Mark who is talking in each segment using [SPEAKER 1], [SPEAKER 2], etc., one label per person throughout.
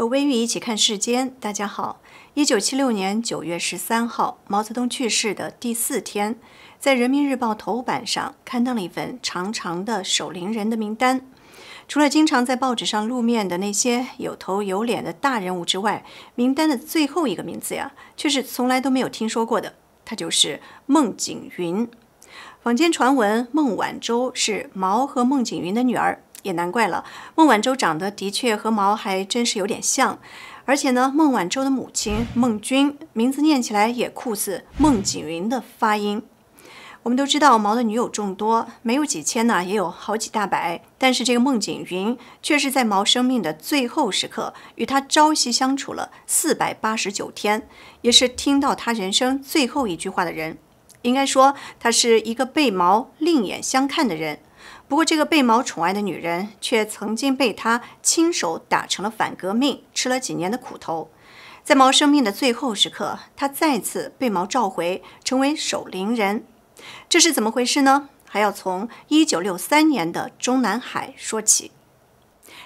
[SPEAKER 1] 和微玉一起看世间，大家好。一九七六年九月十三号，毛泽东去世的第四天，在《人民日报》头版上刊登了一份长长的守灵人的名单。除了经常在报纸上露面的那些有头有脸的大人物之外，名单的最后一个名字呀，却是从来都没有听说过的。他就是孟景云。坊间传闻，孟晚舟是毛和孟景云的女儿。也难怪了，孟晚舟长得的确和毛还真是有点像，而且呢，孟晚舟的母亲孟君名字念起来也酷似孟景云的发音。我们都知道毛的女友众多，没有几千呢也有好几大百，但是这个孟景云却是在毛生命的最后时刻与他朝夕相处了四百八十九天，也是听到他人生最后一句话的人。应该说，他是一个被毛另眼相看的人。不过，这个被毛宠爱的女人，却曾经被他亲手打成了反革命，吃了几年的苦头。在毛生命的最后时刻，他再次被毛召回，成为守陵人。这是怎么回事呢？还要从1963年的中南海说起。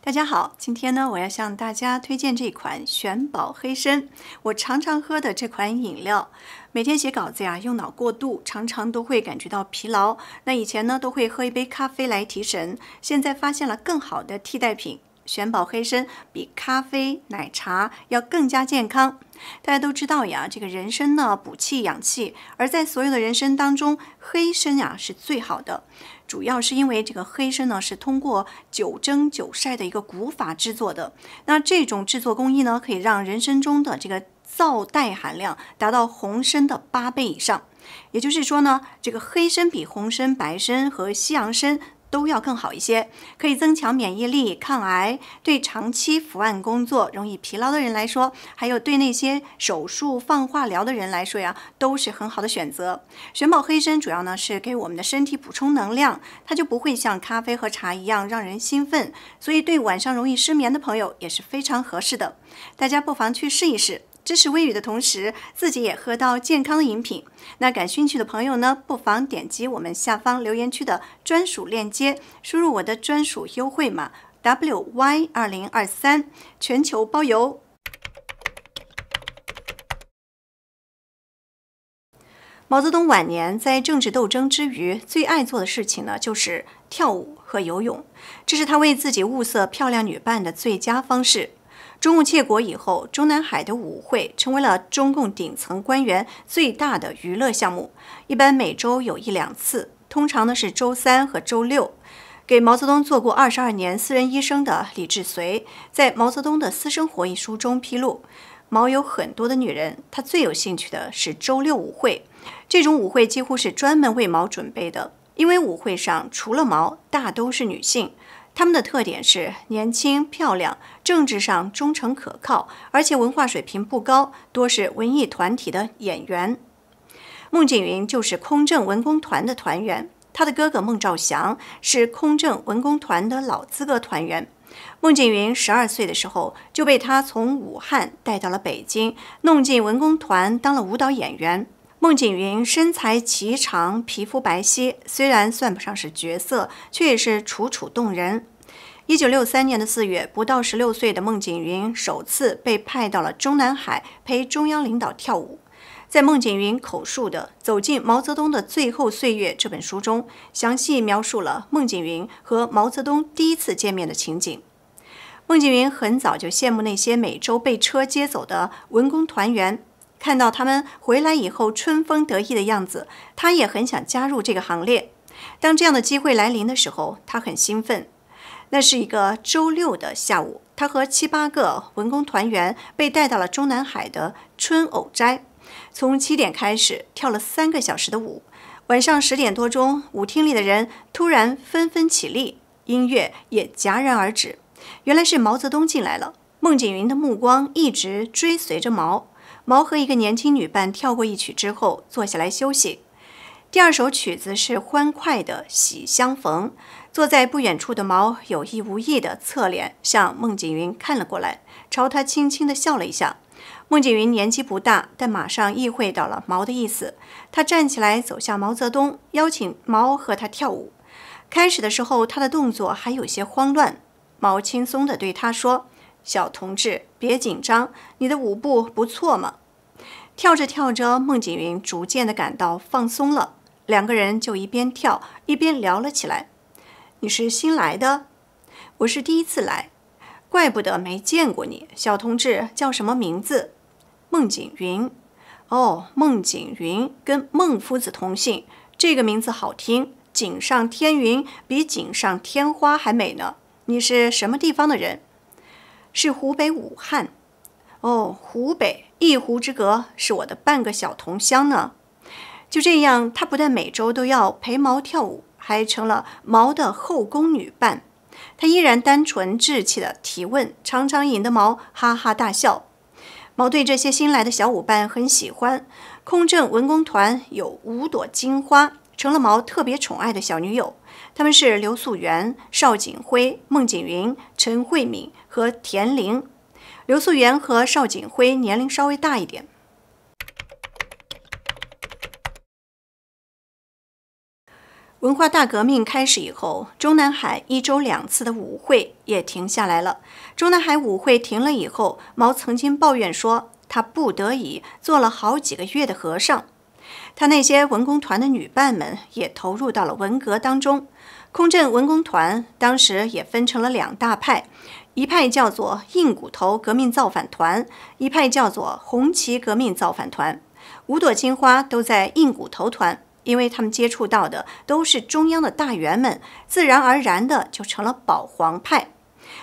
[SPEAKER 1] 大家好，今天呢，我要向大家推荐这款玄宝黑参，我常常喝的这款饮料。每天写稿子呀，用脑过度，常常都会感觉到疲劳。那以前呢，都会喝一杯咖啡来提神，现在发现了更好的替代品——玄宝黑参，比咖啡、奶茶要更加健康。大家都知道呀，这个人参呢，补气养气，而在所有的人参当中，黑参呀是最好的。主要是因为这个黑参呢是通过九蒸九晒的一个古法制作的，那这种制作工艺呢可以让人参中的这个皂甙含量达到红参的八倍以上，也就是说呢，这个黑参比红参、白参和西洋参。都要更好一些，可以增强免疫力、抗癌。对长期伏案工作、容易疲劳的人来说，还有对那些手术、放化疗的人来说呀，都是很好的选择。玄宝黑参主要呢是给我们的身体补充能量，它就不会像咖啡和茶一样让人兴奋，所以对晚上容易失眠的朋友也是非常合适的。大家不妨去试一试。支持微雨的同时，自己也喝到健康饮品。那感兴趣的朋友呢，不妨点击我们下方留言区的专属链接，输入我的专属优惠码 “WY 二零二三”，全球包邮。毛泽东晚年在政治斗争之余，最爱做的事情呢，就是跳舞和游泳。这是他为自己物色漂亮女伴的最佳方式。中共建国以后，中南海的舞会成为了中共顶层官员最大的娱乐项目，一般每周有一两次，通常呢是周三和周六。给毛泽东做过二十二年私人医生的李志绥在《毛泽东的私生活》一书中披露，毛有很多的女人，他最有兴趣的是周六舞会。这种舞会几乎是专门为毛准备的，因为舞会上除了毛，大都是女性。他们的特点是年轻漂亮，政治上忠诚可靠，而且文化水平不高，多是文艺团体的演员。孟景云就是空政文工团的团员，他的哥哥孟兆祥是空政文工团的老资格团员。孟景云十二岁的时候就被他从武汉带到了北京，弄进文工团当了舞蹈演员。孟景云身材颀长，皮肤白皙，虽然算不上是绝色，却也是楚楚动人。一九六三年的四月，不到十六岁的孟景云首次被派到了中南海陪中央领导跳舞。在孟景云口述的《走进毛泽东的最后岁月》这本书中，详细描述了孟景云和毛泽东第一次见面的情景。孟景云很早就羡慕那些每周被车接走的文工团员。看到他们回来以后春风得意的样子，他也很想加入这个行列。当这样的机会来临的时候，他很兴奋。那是一个周六的下午，他和七八个文工团员被带到了中南海的春藕斋，从七点开始跳了三个小时的舞。晚上十点多钟，舞厅里的人突然纷纷起立，音乐也戛然而止。原来是毛泽东进来了。孟锦云的目光一直追随着毛。毛和一个年轻女伴跳过一曲之后，坐下来休息。第二首曲子是欢快的《喜相逢》。坐在不远处的毛有意无意地侧脸向孟景云看了过来，朝他轻轻地笑了一下。孟景云年纪不大，但马上意会到了毛的意思。他站起来走向毛泽东，邀请毛和他跳舞。开始的时候，他的动作还有些慌乱。毛轻松地对他说。小同志，别紧张，你的舞步不错嘛。跳着跳着，孟景云逐渐的感到放松了。两个人就一边跳一边聊了起来。你是新来的？我是第一次来，怪不得没见过你。小同志叫什么名字？孟景云。哦，孟景云，跟孟夫子同姓，这个名字好听，锦上添云比锦上添花还美呢。你是什么地方的人？是湖北武汉，哦，湖北一湖之隔，是我的半个小同乡呢。就这样，他不但每周都要陪毛跳舞，还成了毛的后宫女伴。他依然单纯稚气的提问，常常引得毛哈哈大笑。毛对这些新来的小舞伴很喜欢。空政文工团有五朵金花，成了毛特别宠爱的小女友。他们是刘素媛、邵景辉、孟景云、陈慧敏和田玲。刘素媛和邵景辉年龄稍微大一点。文化大革命开始以后，中南海一周两次的舞会也停下来了。中南海舞会停了以后，毛曾经抱怨说他不得已做了好几个月的和尚。他那些文工团的女伴们也投入到了文革当中。空政文工团当时也分成了两大派，一派叫做“硬骨头革命造反团”，一派叫做“红旗革命造反团”。五朵金花都在“硬骨头团”，因为他们接触到的都是中央的大员们，自然而然的就成了保皇派。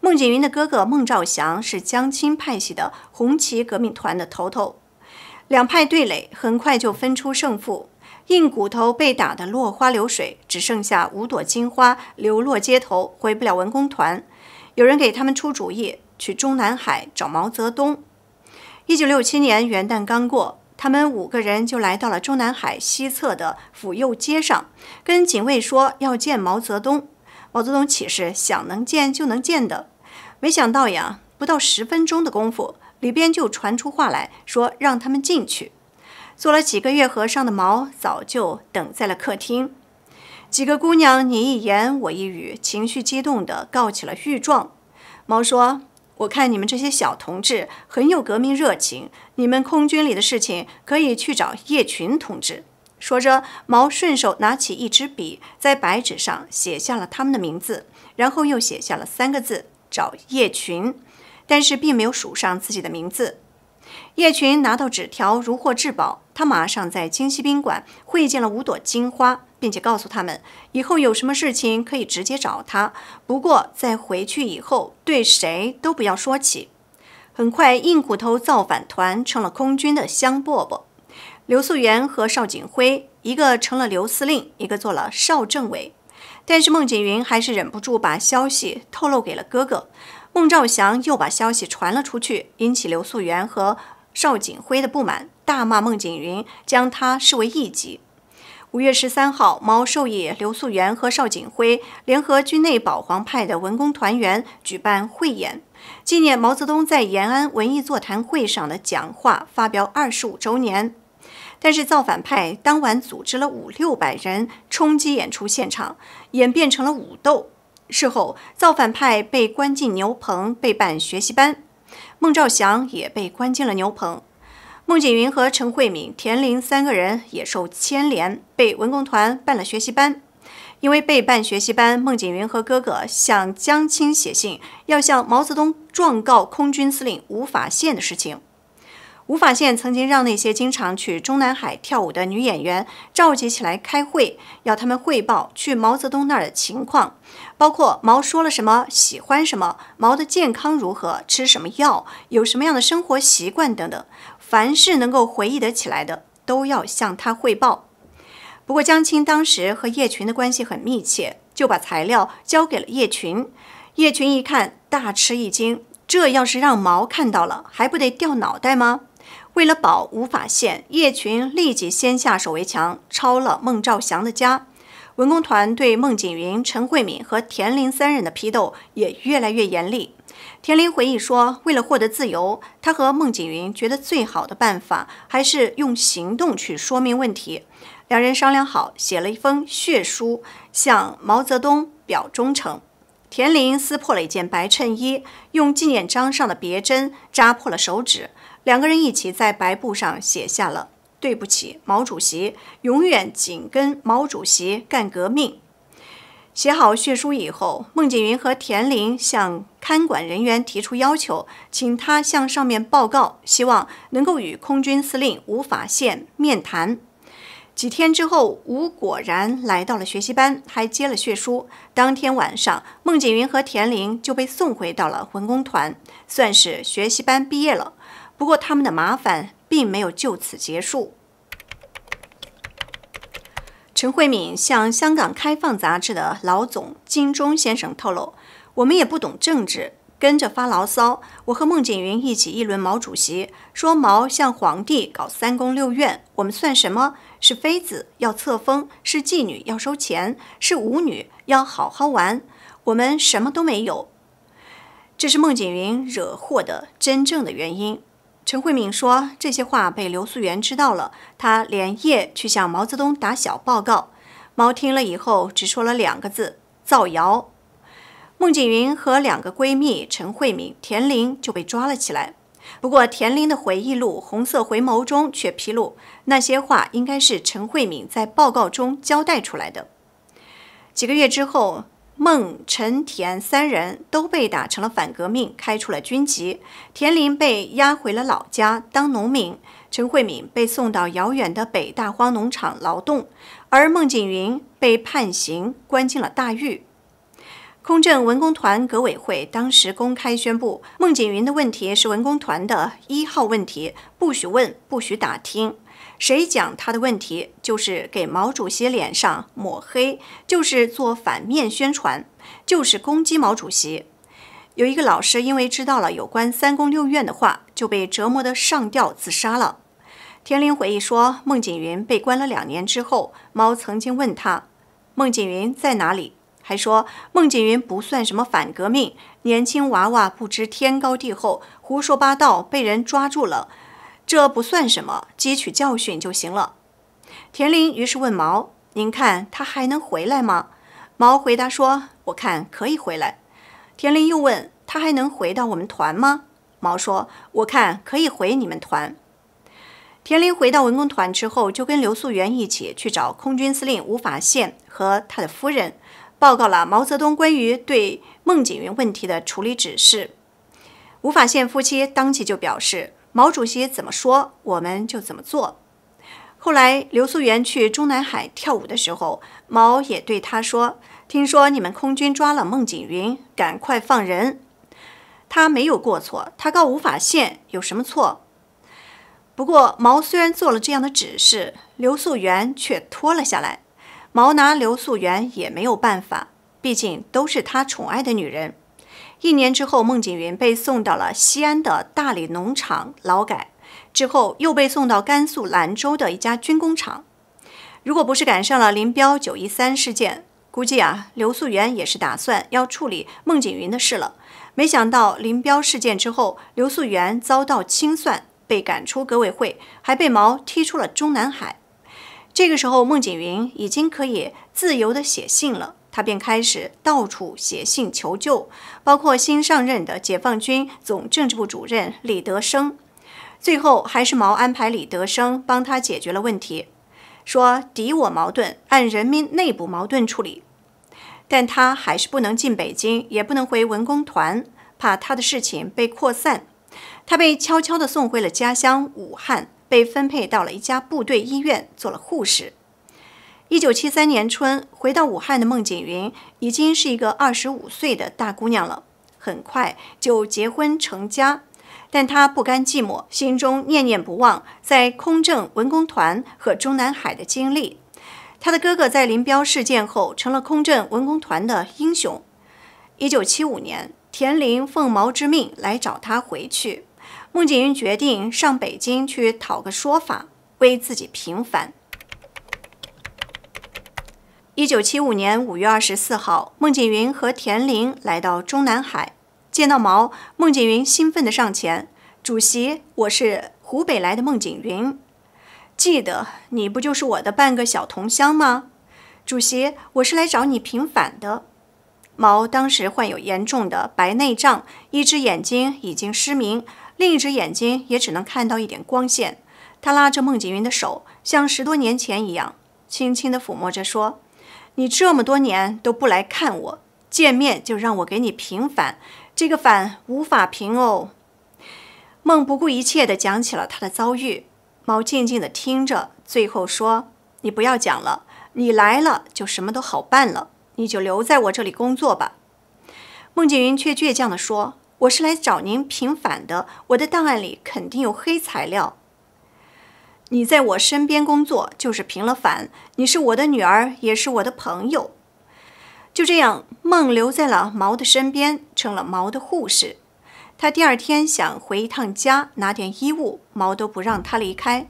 [SPEAKER 1] 孟景云的哥哥孟兆祥是江青派系的“红旗革命团”的头头，两派对垒，很快就分出胜负。硬骨头被打得落花流水，只剩下五朵金花流落街头，回不了文工团。有人给他们出主意，去中南海找毛泽东。一九六七年元旦刚过，他们五个人就来到了中南海西侧的府右街上，跟警卫说要见毛泽东。毛泽东岂是想能见就能见的？没想到呀，不到十分钟的功夫，里边就传出话来说让他们进去。做了几个月和尚的毛早就等在了客厅，几个姑娘你一言我一语，情绪激动地告起了御状。毛说：“我看你们这些小同志很有革命热情，你们空军里的事情可以去找叶群同志。”说着，毛顺手拿起一支笔，在白纸上写下了他们的名字，然后又写下了三个字：“找叶群”，但是并没有署上自己的名字。叶群拿到纸条如获至宝，他马上在京西宾馆会见了五朵金花，并且告诉他们以后有什么事情可以直接找他。不过在回去以后，对谁都不要说起。很快，硬骨头造反团成了空军的香饽饽。刘素媛和邵景辉，一个成了刘司令，一个做了邵政委。但是孟景云还是忍不住把消息透露给了哥哥孟兆祥，又把消息传了出去，引起刘素媛和。邵景辉的不满，大骂孟景云将他视为异己。五月十三号，毛授意刘素媛和邵景辉联合军内保皇派的文工团员举办汇演，纪念毛泽东在延安文艺座谈会上的讲话发表二十五周年。但是造反派当晚组织了五六百人冲击演出现场，演变成了武斗。事后，造反派被关进牛棚，被办学习班。孟兆祥也被关进了牛棚，孟景云和陈惠敏、田林三个人也受牵连，被文工团办了学习班。因为被办学习班，孟景云和哥哥向江青写信，要向毛泽东状告空军司令吴法宪的事情。无法县曾经让那些经常去中南海跳舞的女演员召集起来开会，要他们汇报去毛泽东那儿的情况，包括毛说了什么、喜欢什么、毛的健康如何、吃什么药、有什么样的生活习惯等等，凡是能够回忆得起来的都要向他汇报。不过江青当时和叶群的关系很密切，就把材料交给了叶群。叶群一看，大吃一惊，这要是让毛看到了，还不得掉脑袋吗？为了保无法现，叶群立即先下手为强，抄了孟兆祥的家。文工团对孟景云、陈慧敏和田林三人的批斗也越来越严厉。田林回忆说：“为了获得自由，他和孟景云觉得最好的办法还是用行动去说明问题。两人商量好，写了一封血书，向毛泽东表忠诚。田林撕破了一件白衬衣，用纪念章上的别针扎破了手指。”两个人一起在白布上写下了“对不起，毛主席，永远紧跟毛主席干革命”。写好血书以后，孟锦云和田林向看管人员提出要求，请他向上面报告，希望能够与空军司令吴法宪面谈。几天之后，吴果然来到了学习班，还接了血书。当天晚上，孟锦云和田林就被送回到了文工团，算是学习班毕业了。不过他们的麻烦并没有就此结束。陈慧敏向《香港开放杂志》的老总金钟先生透露：“我们也不懂政治，跟着发牢骚。我和孟景云一起议论毛主席，说毛向皇帝搞三宫六院，我们算什么？是妃子要册封，是妓女要收钱，是舞女要好好玩，我们什么都没有。这是孟景云惹祸的真正的原因。”陈慧敏说这些话被刘素媛知道了，她连夜去向毛泽东打小报告。毛听了以后只说了两个字：“造谣。”孟景云和两个闺蜜陈慧敏、田玲就被抓了起来。不过，田玲的回忆录《红色回眸》中却披露，那些话应该是陈慧敏在报告中交代出来的。几个月之后。孟、陈、田三人都被打成了反革命，开除了军籍。田林被押回了老家当农民，陈慧敏被送到遥远的北大荒农场劳动，而孟锦云被判刑，关进了大狱。空政文工团革委会当时公开宣布，孟锦云的问题是文工团的一号问题，不许问，不许打听。谁讲他的问题，就是给毛主席脸上抹黑，就是做反面宣传，就是攻击毛主席。有一个老师因为知道了有关三宫六院的话，就被折磨得上吊自杀了。田林回忆说，孟景云被关了两年之后，猫曾经问他：“孟景云在哪里？”还说：“孟景云不算什么反革命，年轻娃娃不知天高地厚，胡说八道，被人抓住了。”这不算什么，汲取教训就行了。田林于是问毛：“您看他还能回来吗？”毛回答说：“我看可以回来。”田林又问他：“还能回到我们团吗？”毛说：“我看可以回你们团。”田林回到文工团之后，就跟刘素媛一起去找空军司令吴法宪和他的夫人，报告了毛泽东关于对孟景云问题的处理指示。吴法宪夫妻当即就表示。毛主席怎么说，我们就怎么做。后来刘素媛去中南海跳舞的时候，毛也对他说：“听说你们空军抓了孟景云，赶快放人。他没有过错，他告无法宪有什么错？”不过毛虽然做了这样的指示，刘素媛却拖了下来。毛拿刘素媛也没有办法，毕竟都是他宠爱的女人。一年之后，孟景云被送到了西安的大理农场劳改，之后又被送到甘肃兰州的一家军工厂。如果不是赶上了林彪九一三事件，估计啊，刘素媛也是打算要处理孟景云的事了。没想到林彪事件之后，刘素媛遭到清算，被赶出革委会，还被毛踢出了中南海。这个时候，孟景云已经可以自由的写信了。他便开始到处写信求救，包括新上任的解放军总政治部主任李德生。最后还是毛安排李德生帮他解决了问题，说敌我矛盾按人民内部矛盾处理。但他还是不能进北京，也不能回文工团，怕他的事情被扩散。他被悄悄地送回了家乡武汉，被分配到了一家部队医院做了护士。一九七三年春，回到武汉的孟景云已经是一个二十五岁的大姑娘了，很快就结婚成家。但她不甘寂寞，心中念念不忘在空政文工团和中南海的经历。她的哥哥在林彪事件后成了空政文工团的英雄。一九七五年，田林奉毛之命来找她回去，孟景云决定上北京去讨个说法，为自己平反。一九七五年五月二十四号，孟景云和田林来到中南海，见到毛，孟景云兴奋地上前：“主席，我是湖北来的孟景云，记得你不就是我的半个小同乡吗？”“主席，我是来找你平反的。”毛当时患有严重的白内障，一只眼睛已经失明，另一只眼睛也只能看到一点光线。他拉着孟景云的手，像十多年前一样，轻轻地抚摸着说。你这么多年都不来看我，见面就让我给你平反，这个反无法平哦。孟不顾一切地讲起了他的遭遇，猫静静地听着，最后说：“你不要讲了，你来了就什么都好办了，你就留在我这里工作吧。”孟静云却倔强地说：“我是来找您平反的，我的档案里肯定有黑材料。”你在我身边工作，就是平了凡。你是我的女儿，也是我的朋友。就这样，梦留在了毛的身边，成了毛的护士。他第二天想回一趟家拿点衣物，毛都不让他离开。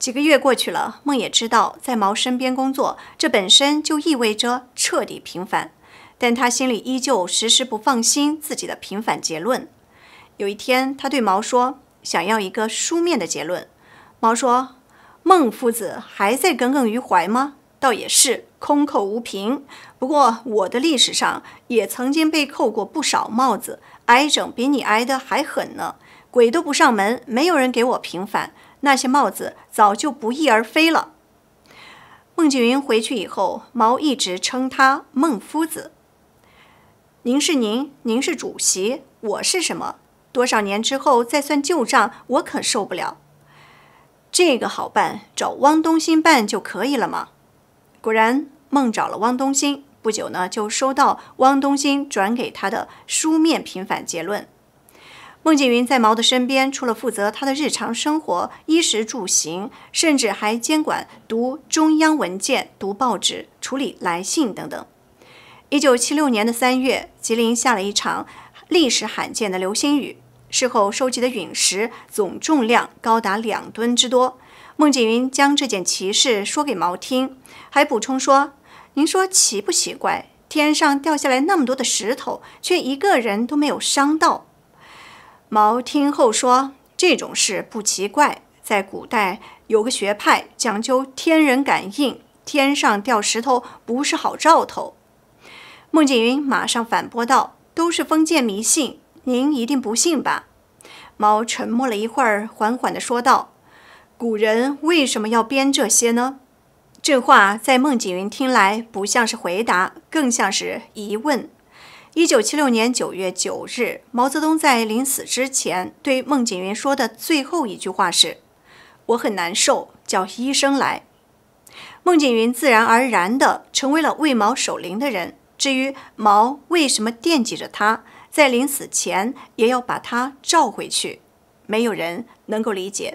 [SPEAKER 1] 几个月过去了，梦也知道在毛身边工作，这本身就意味着彻底平凡。但他心里依旧时时不放心自己的平凡结论。有一天，他对毛说：“想要一个书面的结论。”毛说：“孟夫子还在耿耿于怀吗？倒也是，空口无凭。不过我的历史上也曾经被扣过不少帽子，挨整比你挨的还狠呢。鬼都不上门，没有人给我平反，那些帽子早就不翼而飞了。”孟景云回去以后，毛一直称他孟夫子。您是您，您是主席，我是什么？多少年之后再算旧账，我可受不了。这个好办，找汪东兴办就可以了吗？果然，孟找了汪东兴，不久呢就收到汪东兴转给他的书面平反结论。孟景云在毛的身边，除了负责他的日常生活、衣食住行，甚至还监管读中央文件、读报纸、处理来信等等。一九七六年的三月，吉林下了一场历史罕见的流星雨。事后收集的陨石总重量高达两吨之多。孟景云将这件奇事说给毛听，还补充说：“您说奇不奇怪？天上掉下来那么多的石头，却一个人都没有伤到。”毛听后说：“这种事不奇怪，在古代有个学派讲究天人感应，天上掉石头不是好兆头。”孟景云马上反驳道：“都是封建迷信，您一定不信吧？”毛沉默了一会儿，缓缓地说道：“古人为什么要编这些呢？”这话在孟景云听来，不像是回答，更像是疑问。一九七六年九月九日，毛泽东在临死之前对孟景云说的最后一句话是：“我很难受，叫医生来。”孟景云自然而然地成为了为毛守灵的人。至于毛为什么惦记着他，在临死前也要把他召回去，没有人能够理解。